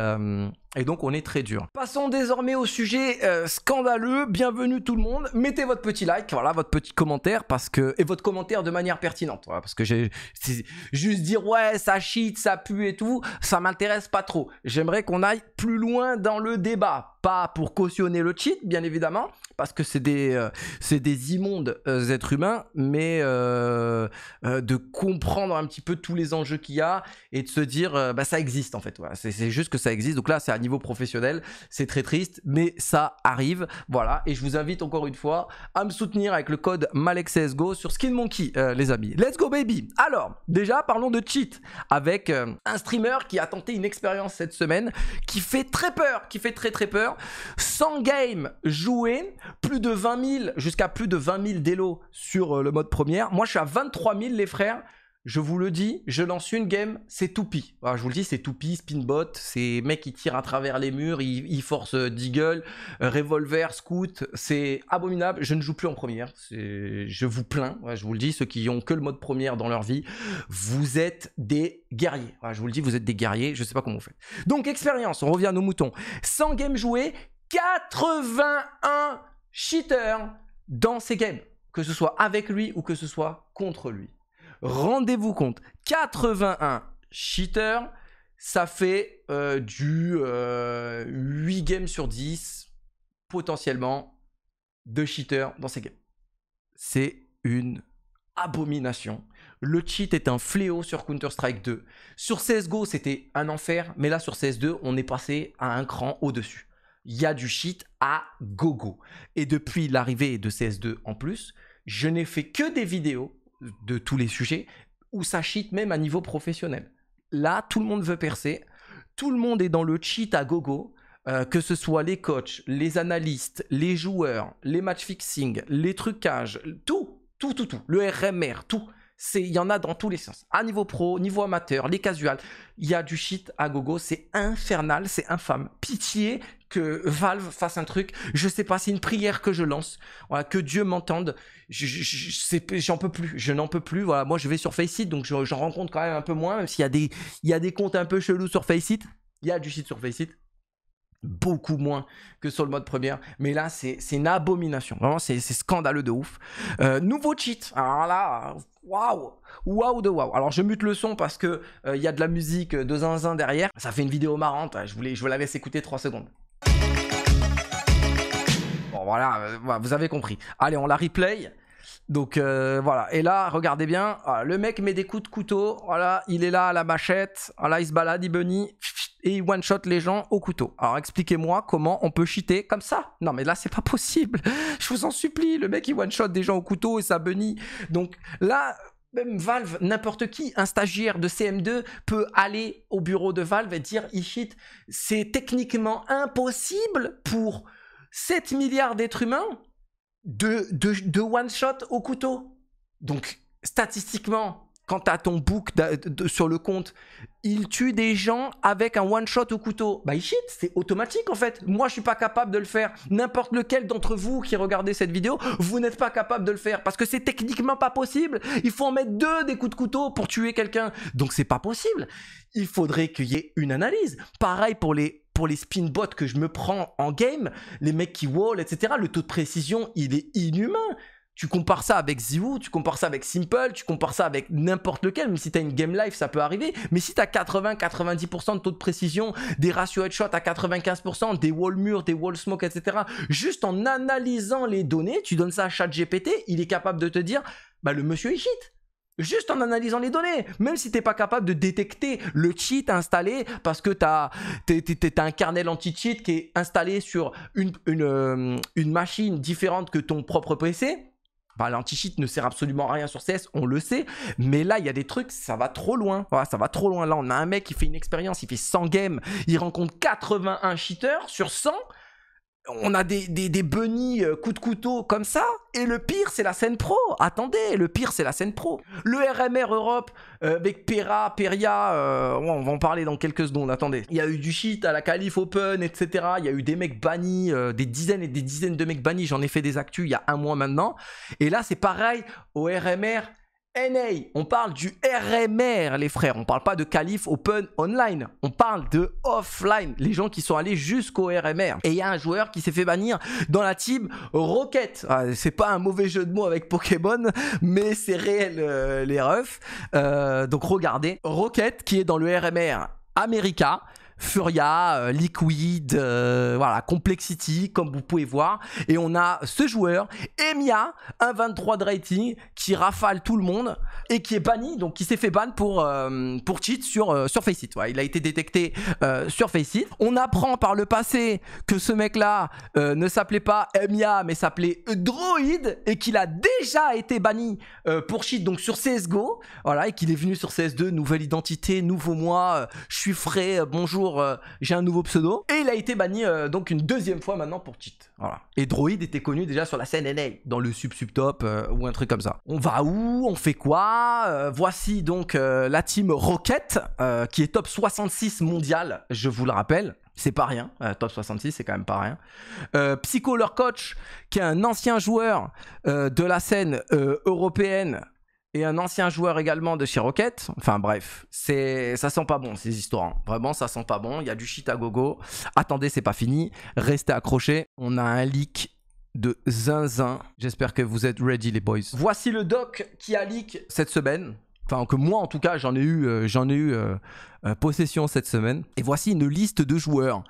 et donc on est très dur. Passons désormais au sujet euh, scandaleux. Bienvenue tout le monde. Mettez votre petit like, voilà, votre petit commentaire parce que et votre commentaire de manière pertinente, parce que j'ai juste dire ouais ça cheat, ça pue et tout, ça m'intéresse pas trop. J'aimerais qu'on aille plus loin dans le débat pas pour cautionner le cheat, bien évidemment, parce que c'est des, euh, des immondes euh, êtres humains, mais euh, de comprendre un petit peu tous les enjeux qu'il y a et de se dire, bah, ça existe en fait. C'est juste que ça existe. Donc là, c'est à niveau professionnel, c'est très triste, mais ça arrive. Voilà. Et je vous invite encore une fois à me soutenir avec le code MALEXSGO sur SkinMonkey, les amis. Let's go, baby! Alors, déjà, parlons de cheat avec un streamer qui a tenté une expérience cette semaine qui fait très peur, qui fait très très peur. 100 games joués, plus de 20 000, jusqu'à plus de 20 000 délos sur euh, le mode première. Moi, je suis à 23 000, les frères. Je vous le dis, je lance une game, c'est toupie. je vous le dis, c'est toupie, spinbot, c'est mec qui tire à travers les murs, il, forcent, force euh, Deagle, euh, revolver, scout, c'est abominable. Je ne joue plus en première, je vous plains. je vous le dis, ceux qui ont que le mode première dans leur vie, vous êtes des guerriers. je vous le dis, vous êtes des guerriers, je ne sais pas comment vous faites. Donc expérience, on revient à nos moutons. 100 games jouées, 81 cheaters dans ces games, que ce soit avec lui ou que ce soit contre lui. Rendez-vous compte, 81 cheaters, ça fait euh, du 8 euh, games sur 10, potentiellement, de cheaters dans ces games. C'est une abomination. Le cheat est un fléau sur Counter-Strike 2. Sur CSGO, c'était un enfer, mais là, sur CS2, on est passé à un cran au-dessus. Il y a du cheat à gogo. Et depuis l'arrivée de CS2 en plus, je n'ai fait que des vidéos de tous les sujets, où ça cheat même à niveau professionnel. Là, tout le monde veut percer, tout le monde est dans le cheat à gogo, euh, que ce soit les coachs, les analystes, les joueurs, les match fixing, les trucages, tout, tout, tout, tout, le RMR, tout il y en a dans tous les sens. À niveau pro, niveau amateur, les casuals, il y a du shit à gogo, c'est infernal, c'est infâme. Pitié que Valve fasse un truc, je sais pas, c'est une prière que je lance, voilà, que Dieu m'entende, j'en je, peux plus, je n'en peux plus, voilà, moi je vais sur Faceit, donc j'en rencontre quand même un peu moins, même s'il y, a des, il y a des comptes un peu chelous sur Faceit, il y a du shit sur Faceit, beaucoup moins que sur le mode première. Mais là, c'est une abomination. Vraiment, c'est scandaleux de ouf. Euh, nouveau cheat. Alors là, waouh Waouh de waouh Alors je mute le son parce que euh, il y a de la musique de zinzin derrière. Ça fait une vidéo marrante. Je, voulais, je vous la laisse écouter 3 secondes. Bon euh, voilà, vous avez compris. Allez, on la replay. Donc voilà, et là, regardez bien, ah, le mec met des coups de couteau, voilà, il est là à la machette, voilà, il se balade, il bunny, et il one-shot les gens au couteau. Alors expliquez-moi comment on peut cheater comme ça. Non mais là c'est pas possible. [laughs] Je vous en supplie, le mec il one-shot des gens au couteau et ça bunny. Donc là, même Valve, n'importe qui, un stagiaire de CM2 peut aller au bureau de Valve et dire cheat. c'est techniquement impossible pour 7 milliards d'êtres humains de, de one-shot au couteau. Donc statistiquement, quand à ton book sur le compte, il tue des gens avec un one shot au couteau. Bah shit, c'est automatique en fait. Moi je suis pas capable de le faire. N'importe lequel d'entre vous qui regardez cette vidéo, vous n'êtes pas capable de le faire parce que c'est techniquement pas possible. Il faut en mettre deux des coups de couteau pour tuer quelqu'un. Donc c'est pas possible. Il faudrait qu'il y ait une analyse. Pareil pour les pour les spin bots que je me prends en game, les mecs qui wall, etc. Le taux de précision, il est inhumain tu compares ça avec Zivu, tu compares ça avec Simple, tu compares ça avec n'importe lequel, même si tu as une game life, ça peut arriver. Mais si tu as 80-90% de taux de précision, des ratios headshot à 95%, des wall murs, des wall smoke, etc., juste en analysant les données, tu donnes ça à ChatGPT, il est capable de te dire, bah le monsieur est cheat. Juste en analysant les données, même si t'es pas capable de détecter le cheat installé parce que tu as, un carnet anti-cheat qui est installé sur une euh, machine différente que ton propre PC, bah, l'anti-cheat ne sert absolument à rien sur CS, on le sait. Mais là, il y a des trucs, ça va trop loin. ça va trop loin. Là, on a un mec qui fait une expérience, il fait 100 games, il rencontre 81 cheaters sur 100 on a des, des, des bunnies euh, coup de couteau comme ça. Et le pire, c'est la scène pro. Attendez, le pire, c'est la scène pro. Le RMR Europe euh, avec Pera, Peria, euh, on va en parler dans quelques secondes. Attendez, il y a eu du shit à la Calif Open, etc. Il y a eu des mecs bannis, des dizaines et des dizaines de mecs bannis. J'en ai fait des actus il y a un mois maintenant. Et là, c'est pareil au RMR. NA, on parle du RMR, les frères. On parle pas de Calif Open Online. On parle de offline, les gens qui sont allés jusqu'au RMR. Et il y a un joueur qui s'est fait bannir dans la team Rocket. Ah, c'est pas un mauvais jeu de mots avec Pokémon, mais c'est réel, euh, les refs. Euh, donc regardez, Rocket qui est dans le RMR America. Furia, euh, Liquid, euh, voilà, Complexity, comme vous pouvez voir. Et on a ce joueur, Emia, 23 de rating, qui rafale tout le monde et qui est banni, donc qui s'est fait ban pour, euh, pour cheat sur, sur Faceit. il a été détecté sur Faceit. On apprend par le passé que ce mec-là ne s'appelait pas Emia, mais s'appelait Droid et qu'il a déjà été banni pour cheat donc sur CSGO. Voilà, et qu'il est venu sur CS2, nouvelle identité, nouveau moi je suis frais, bonjour euh, j'ai un nouveau pseudo. Et il a été banni euh, donc une deuxième fois maintenant pour cheat. Et Droid était connu déjà sur la scène NA, dans le sub-sub-top euh, ou un truc comme ça. On va où On fait quoi Voici donc la team Rocket, qui est top 66 mondial, je vous le rappelle. C'est pas rien. top 66, c'est quand même pas rien. Psycho, leur coach, qui est un ancien joueur de la scène européenne et un ancien joueur également de chez Rocket. Enfin bref, c'est ça sent pas bon ces histoires. Hein. Vraiment, ça sent pas bon. Il y a du shit à gogo. Attendez, c'est pas fini. Restez accrochés. On a un leak de zinzin. J'espère que vous êtes ready les boys. Voici le doc qui a leak cette semaine. Enfin que moi en tout cas j'en ai eu, euh, j'en eu euh, euh, possession cette semaine. Et voici une liste de joueurs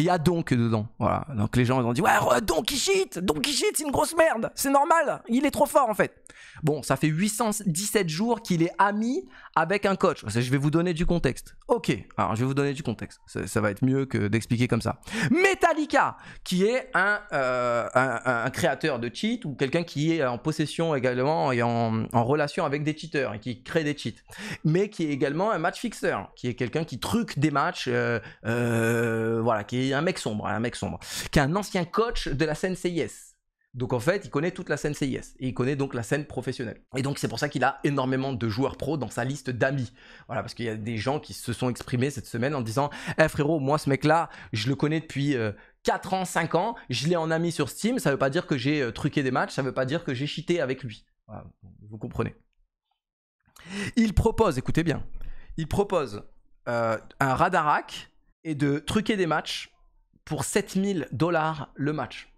il y a donc dedans. Voilà. Donc les gens ils ont dit ouais donc il cheat, donc il cheat, c'est une grosse merde, c'est normal, il est trop fort en fait. Bon, ça fait 817 jours qu'il est ami avec un coach. Je vais vous donner du contexte. Ok, alors je vais vous donner du contexte. Ça, va être mieux que d'expliquer comme ça. Metallica, qui est un, euh, un, créateur de cheat ou quelqu'un qui est en possession également et en, relation avec des cheaters et qui crée des cheats, mais qui est également un match fixeur, qui est quelqu'un qui truque des matchs, euh, euh, voilà, qui est un mec sombre, un mec sombre, qui est un ancien coach de la scène CIS. Donc en fait, il connaît toute la scène CIS et il connaît donc la scène professionnelle. Et donc c'est pour ça qu'il a énormément de joueurs pro dans sa liste d'amis. Voilà, parce qu'il y a des gens qui se sont exprimés cette semaine en disant "Eh frérot, moi ce mec-là, je le connais depuis 4 euh, ans, 5 ans, je l'ai en ami sur Steam, ça veut pas dire que j'ai euh, truqué des matchs, ça veut pas dire que j'ai cheaté avec lui." Voilà, vous comprenez. Il propose, écoutez bien, il propose euh, un radarac et de truquer des matchs pour 7000 dollars le match.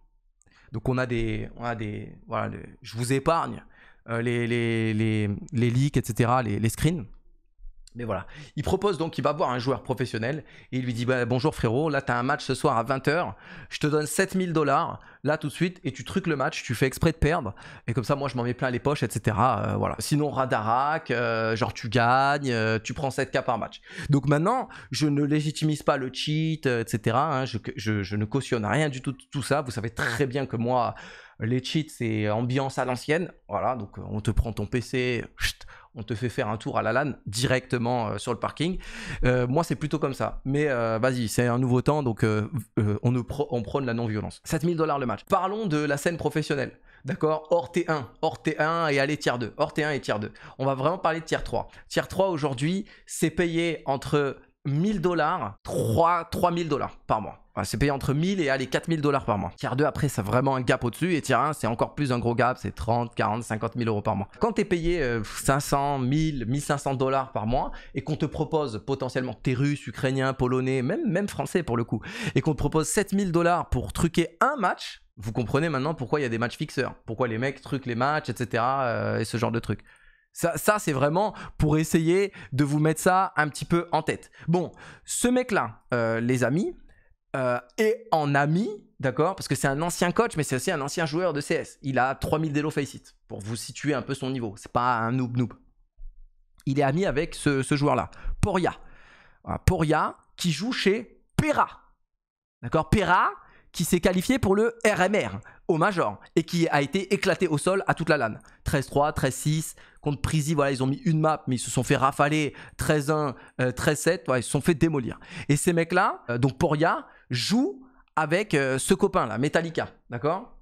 Donc on a des, on des, voilà, je vous épargne euh, les, les, leaks, etc., les screens. Mais voilà, il propose donc, il va voir un joueur professionnel et il lui dit bah, Bonjour frérot, là t'as un match ce soir à 20h, je te donne 7000 dollars là tout de suite et tu truques le match, tu fais exprès de perdre et comme ça moi je m'en mets plein les poches, etc. Euh, voilà. Sinon, radarac, euh, genre tu gagnes, euh, tu prends 7K par match. Donc maintenant, je ne légitimise pas le cheat, etc. Hein. je, ne cautionne rien du tout tout ça. Vous savez très bien que moi, les cheats c'est ambiance à l'ancienne. Voilà, donc on te prend ton PC on te fait faire un tour à la LAN directement euh, sur le parking. Euh, moi, c'est plutôt comme ça. Mais euh, vas-y, c'est un nouveau temps, donc on, prône la non-violence. 7000 dollars le match. Parlons de la scène professionnelle. D'accord Hors T1. Hors T1 et aller tiers 2. Hors T1 et tiers 2. On va vraiment parler de tier 3. Tier 3, aujourd'hui, c'est payé entre 1000 dollars, 3000 dollars par mois. c'est payé entre 1000 et allez, 4000 dollars par mois. Tier 2, après, c'est vraiment un gap au-dessus. Et tier 1, c'est encore plus un gros gap. C'est 30, 40, 50 000 euros par mois. Quand tu es payé 500, 1000, 1500 dollars par mois et qu'on te propose potentiellement, t'es russe, ukrainien, polonais, même, même français pour le coup, et qu'on te propose 7000 dollars pour truquer un match, vous comprenez maintenant pourquoi il y a des matchs fixeurs. Pourquoi les mecs truquent les matchs, etc. Euh, et ce genre de trucs. Ça, c'est vraiment pour essayer de vous mettre ça un petit peu en tête. Bon, ce mec-là, euh, les amis, euh, est en ami, d'accord Parce que c'est un ancien coach, mais c'est aussi un ancien joueur de CS. Il a 3000 Delo face it, pour vous situer un peu son niveau. C'est pas un noob noob. Il est ami avec ce, ce joueur-là, Poria. Poria, qui joue chez Pera. D'accord Pera, qui s'est qualifié pour le RMR, au major et qui a été éclaté au sol à toute la LAN. 13-3, 13-6, contre Prisi, voilà, ils ont mis une map, mais ils se sont fait rafaler 13-1, 13-7, euh, ils se sont fait démolir. Et ces mecs-là, euh, donc Poria, joue avec euh, ce copain-là, Metallica, d'accord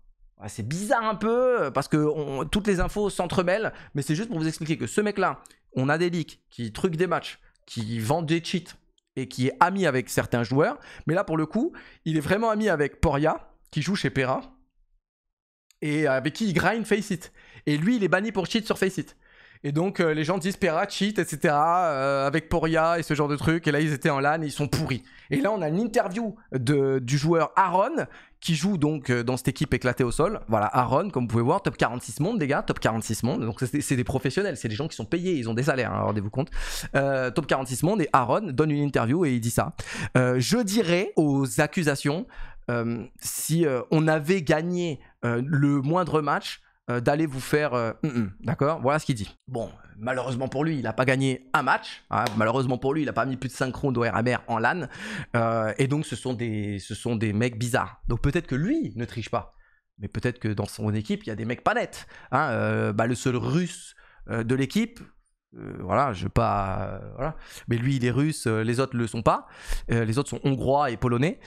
c'est bizarre un peu parce que toutes les infos s'entremêlent, mais c'est juste pour vous expliquer que ce mec-là, on a des leaks qui truc des matchs, qui vendent des cheats et qui est ami avec certains joueurs, mais là pour le coup, il est vraiment ami avec Poria qui joue chez Pera et avec qui il grind Faceit. Et lui, il est banni pour cheat sur Faceit. Et donc euh, les gens disent Pera cheat, etc. Euh, avec Poria et ce genre de truc. Et là ils étaient en LAN et ils sont pourris. Et là on a une interview du joueur Aaron qui joue donc euh, dans cette équipe éclatée au sol. Voilà Aaron comme vous pouvez voir, top 46 monde les gars, top 46 monde. Donc c'est des professionnels, c'est des gens qui sont payés, ils ont des salaires, hein, rendez-vous compte. top 46 monde et Aaron donne une interview et il dit ça. je dirais aux accusations euh, si euh, on avait gagné euh, le moindre match, d'aller vous faire. Mm, mm, d'accord Voilà ce qu'il dit. Bon, malheureusement pour lui, il n'a pas gagné un match. Hein, malheureusement pour lui, il n'a pas mis plus de 5 rounds au en LAN. et donc, ce sont, des, ce sont des mecs bizarres. Donc, peut-être que lui ne triche pas. Mais peut-être que dans son équipe, il y a des mecs pas nets. Hein, bah, le seul russe de l'équipe. voilà, je pas. Mais lui, il est russe, les autres le sont pas. les autres sont hongrois et polonais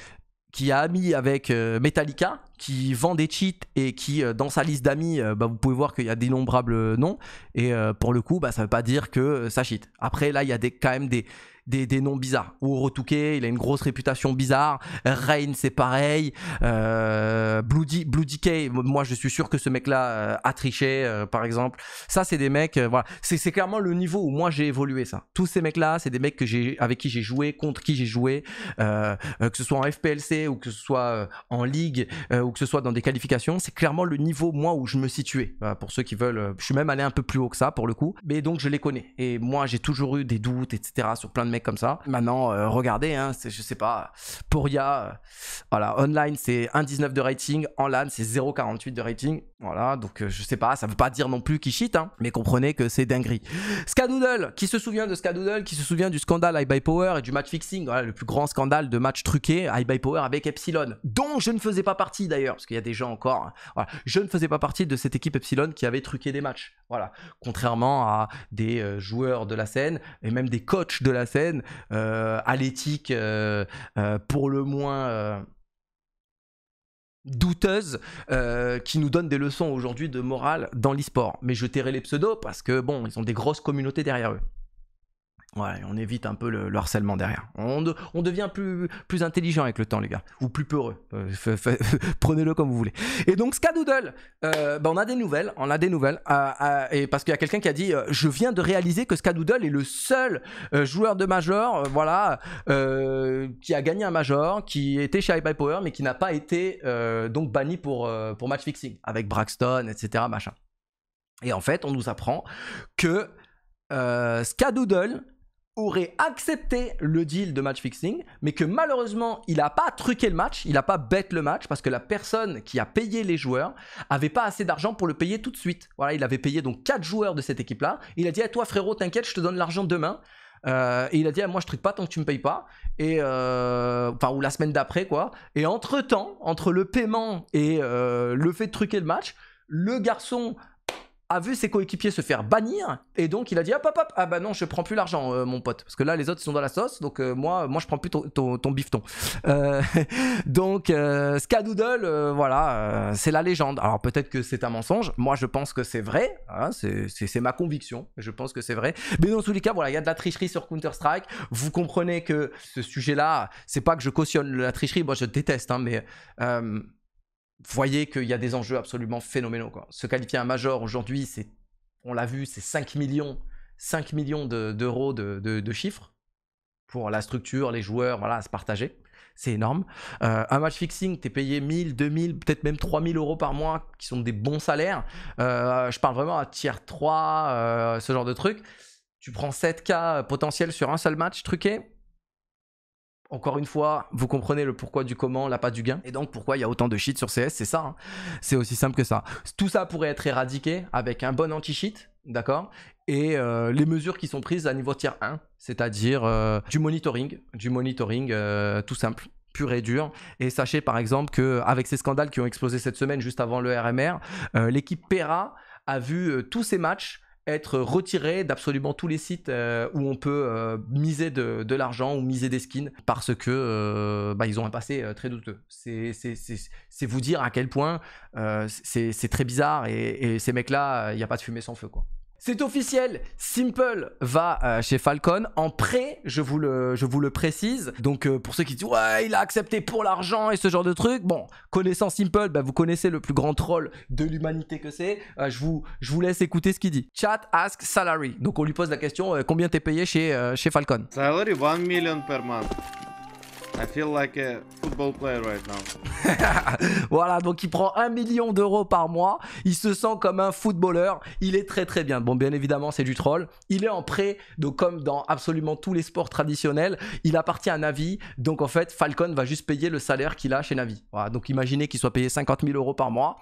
qui a ami avec euh, Metallica, qui vend des cheats et qui, euh, dans sa liste d'amis, euh, bah, vous pouvez voir qu'il y a d'innombrables noms. Et pour le coup, bah, ça ne veut pas dire que ça cheat. Après, là, il y a des, quand même des, des, noms bizarres. Uro Touquet, il a une grosse réputation bizarre. Rain, c'est pareil. Euh, Bloody, Bloody K, moi je suis sûr que ce mec-là euh, a triché, euh, par exemple. Ça, c'est des mecs, voilà. C'est clairement le niveau où moi j'ai évolué ça. Tous ces mecs-là, c'est des mecs que avec qui j'ai joué, contre qui j'ai joué, que ce soit en FPLC ou que ce soit en ligue ou que ce soit dans des qualifications. C'est clairement le niveau, moi, où je me situais. pour ceux qui veulent, je suis même allé un peu plus haut que ça pour le coup. Mais donc, je les connais. Et moi, j'ai toujours eu des doutes, etc., sur plein de comme ça. Maintenant, euh, regardez, hein, je sais pas, Poria, euh, voilà, online c'est 1,19 de rating, en LAN c'est 0,48 de rating. Voilà, donc euh, je sais pas, ça veut pas dire non plus qu'il cheat, hein, mais comprenez que c'est dinguerie. Scadoodle, qui se souvient de Scadoodle, qui se souvient du scandale high by Power et du match fixing, voilà, le plus grand scandale de match truqué high by Power avec Epsilon, dont je ne faisais pas partie d'ailleurs, parce qu'il y a des gens encore, hein, voilà, je ne faisais pas partie de cette équipe Epsilon qui avait truqué des matchs. Voilà, contrairement à des joueurs de la scène et même des coachs de la scène euh, à l'éthique euh, euh, pour le moins douteuse qui nous donne des leçons aujourd'hui de morale dans l'e-sport. Mais je tairai les pseudos parce que bon, ils ont des grosses communautés derrière eux on évite un peu le, harcèlement derrière. On, devient plus, intelligent avec le temps, les gars, ou plus peureux. Euh, [laughs] prenez-le comme vous voulez. Et donc, Skadoodle, euh, bah, on a des nouvelles, on a des nouvelles, et parce qu'il y a quelqu'un qui a dit euh, Je viens de réaliser que Skadoodle est le seul joueur de major, voilà, qui a gagné un major, qui était chez High by Power, mais qui n'a pas été donc banni pour, pour match fixing avec Braxton, etc. Machin. Et en fait, on nous apprend que Skadoodle aurait accepté le deal de match fixing, mais que malheureusement, il n'a pas truqué le match, il n'a pas bête le match, parce que la personne qui a payé les joueurs avait pas assez d'argent pour le payer tout de suite. Voilà, il avait payé donc 4 joueurs de cette équipe-là. Il a dit à «Eh, toi frérot, t'inquiète, je te donne l'argent demain. Euh, et il a dit à «Eh, moi je truque pas tant que tu me payes pas et euh, enfin ou la semaine d'après quoi et entre temps entre le paiement et euh, le fait de truquer le match le garçon a vu ses coéquipiers se faire bannir et donc il a dit hop hop hop ah bah non je prends plus l'argent euh, mon pote parce que là les autres sont dans la sauce donc euh, moi moi je prends plus ton, bifton euh, [laughs] donc Skadoodle voilà c'est la légende alors peut-être que c'est un mensonge moi je pense que c'est vrai hein, c'est ma conviction je pense que c'est vrai mais dans tous les cas voilà il y a de la tricherie sur Counter Strike vous comprenez que ce sujet là c'est pas que je cautionne la tricherie moi je déteste hein, mais voyez qu'il y a des enjeux absolument phénoménaux. Quoi. Se qualifier à major aujourd'hui, c'est, on l'a vu, c'est 5 millions, 5 millions d'euros de, de, chiffres pour la structure, les joueurs, voilà, à se partager. C'est énorme. Euh, un match fixing, tu es payé 1000, 2000, peut-être même 3000 euros par mois, qui sont des bons salaires. Euh, je parle vraiment à tiers 3, euh, ce genre de truc. Tu prends 7K potentiel sur un seul match truqué, encore une fois, vous comprenez le pourquoi du comment, la pas du gain, et donc pourquoi il y a autant de shit sur CS, c'est ça. Hein. C'est aussi simple que ça. Tout ça pourrait être éradiqué avec un bon anti-cheat, d'accord et euh, les mesures qui sont prises à niveau tier 1, c'est-à-dire euh, du monitoring, du monitoring euh, tout simple pur et dur. Et sachez par exemple que avec ces scandales qui ont explosé cette semaine juste avant le RMR, l'équipe Pera a vu tous ces matchs être retiré d'absolument tous les sites euh, où on peut euh, miser de, l'argent ou miser des skins parce que euh, bah, ils ont un passé très douteux. C'est vous dire à quel point c'est très bizarre et, et ces mecs-là, il n'y a pas de fumée sans feu. quoi. C'est officiel, Simple va euh, chez Falcon en prêt, je vous le, je vous le précise. Donc euh, pour ceux qui disent ouais il a accepté pour l'argent et ce genre de truc, bon, connaissant Simple, bah, vous connaissez le plus grand troll de l'humanité que c'est. Euh, je, vous, je vous laisse écouter ce qu'il dit. Chat ask salary. Donc on lui pose la question combien t'es payé chez, chez Falcon Salary 1 million per month. I feel like a football player right now. [laughs] voilà, donc il prend un million d'euros par mois. Il se sent comme un footballeur. Il est très très bien. Bon, bien évidemment, c'est du troll. Il est en prêt, donc comme dans absolument tous les sports traditionnels, il appartient à Navi. Donc en fait, Falcon va juste payer le salaire qu'il a chez Navi. Voilà, donc imaginez qu'il soit payé 50 000 euros par mois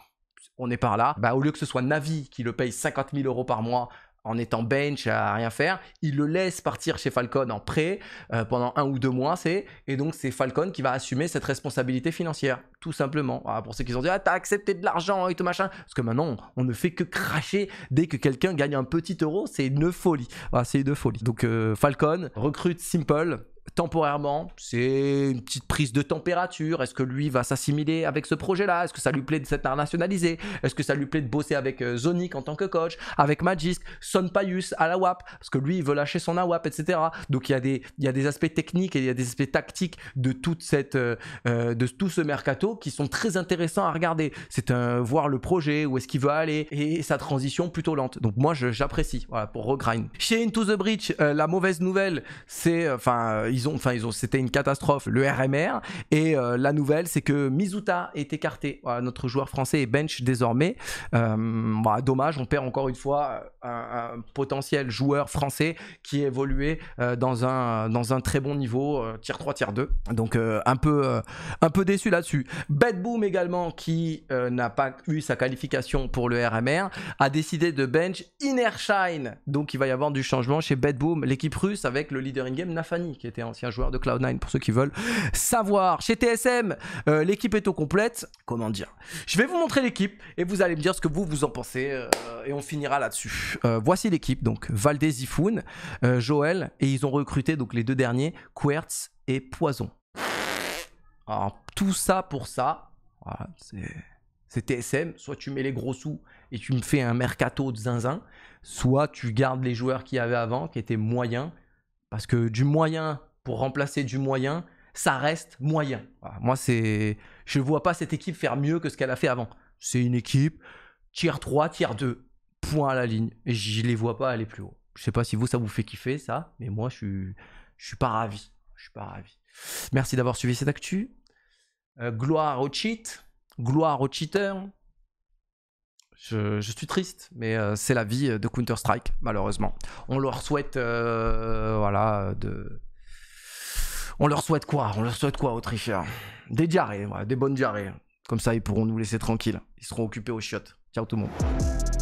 on est par là, bah, au lieu que ce soit Navi qui le paye 50 000 euros par mois en étant bench à rien faire. Il le laisse partir chez Falcon en prêt euh, pendant un ou deux mois, c'est. Et donc c'est Falcon qui va assumer cette responsabilité financière, tout simplement. Ah, pour ceux qui ont dit ah t'as accepté de l'argent et tout machin, parce que maintenant on, ne fait que cracher dès que quelqu'un gagne un petit euro, c'est une folie. Ah, c'est une folie. Donc euh, Falcon recrute Simple temporairement, c'est une petite prise de température. Est-ce que lui va s'assimiler avec ce projet-là Est-ce que ça lui plaît de s'internationaliser Est-ce que ça lui plaît de bosser avec Zonic euh, en tant que coach, avec Magisk, Son Payus à la WAP Parce que lui, il veut lâcher son AWAP, etc. Donc il y, a des, y des aspects techniques et il y a des aspects tactiques de, toute cette, euh, euh, de tout ce mercato qui sont très intéressants à regarder. C'est un voir le projet, où est-ce qu'il veut aller et sa transition plutôt lente. Donc moi, j'apprécie voilà, pour regrind. Chez Into the Bridge, la mauvaise nouvelle, c'est enfin enfin, ils ont, c'était une catastrophe, le RMR. Et euh, la nouvelle, c'est que Mizuta est écarté. notre joueur français est bench désormais. Euh, bah, dommage, on perd encore une fois euh, un, potentiel joueur français qui évoluait dans, un, dans un très bon niveau, tier 3, tier 2. Donc, un, peu, un peu déçu là-dessus. Bedboom également, qui n'a pas eu sa qualification pour le RMR, a décidé de bench Innershine. Donc, il va y avoir du changement chez Bedboom, l'équipe russe avec le leader in-game Nafani, qui était anciens ancien joueur de Cloud9 pour ceux qui veulent savoir. Chez TSM, euh, l'équipe est au complète. Comment dire Je vais vous montrer l'équipe et vous allez me dire ce que vous vous en pensez euh, et on finira là-dessus. Euh, voici l'équipe donc Valdez Joël et ils ont recruté donc les deux derniers, Quertz et Poison. Alors, tout ça pour ça. c'est c'est TSM. Soit tu mets les gros sous et tu me fais un mercato de zinzin, soit tu gardes les joueurs qu'il y avait avant, qui étaient moyens, parce que du moyen remplacer du moyen, ça reste moyen. Moi, c'est, je vois pas cette équipe faire mieux que ce qu'elle a fait avant. C'est une équipe tier 3, tiers 2, point à la ligne. Et je les vois pas aller plus haut. Je sais pas si vous ça vous fait kiffer ça, mais moi je suis, je suis pas ravi. Je suis pas ravi. Merci d'avoir suivi cette actu. Euh, gloire au cheat, gloire aux cheater. Je, suis triste, mais euh, c'est la vie de Counter-Strike, malheureusement. On leur souhaite euh, voilà, de, on leur souhaite quoi On leur souhaite quoi, Autrichiens Des diarrhées, des bonnes diarrhées. Comme ça, ils pourront nous laisser tranquilles. Ils seront occupés aux chiottes. Ciao tout le monde.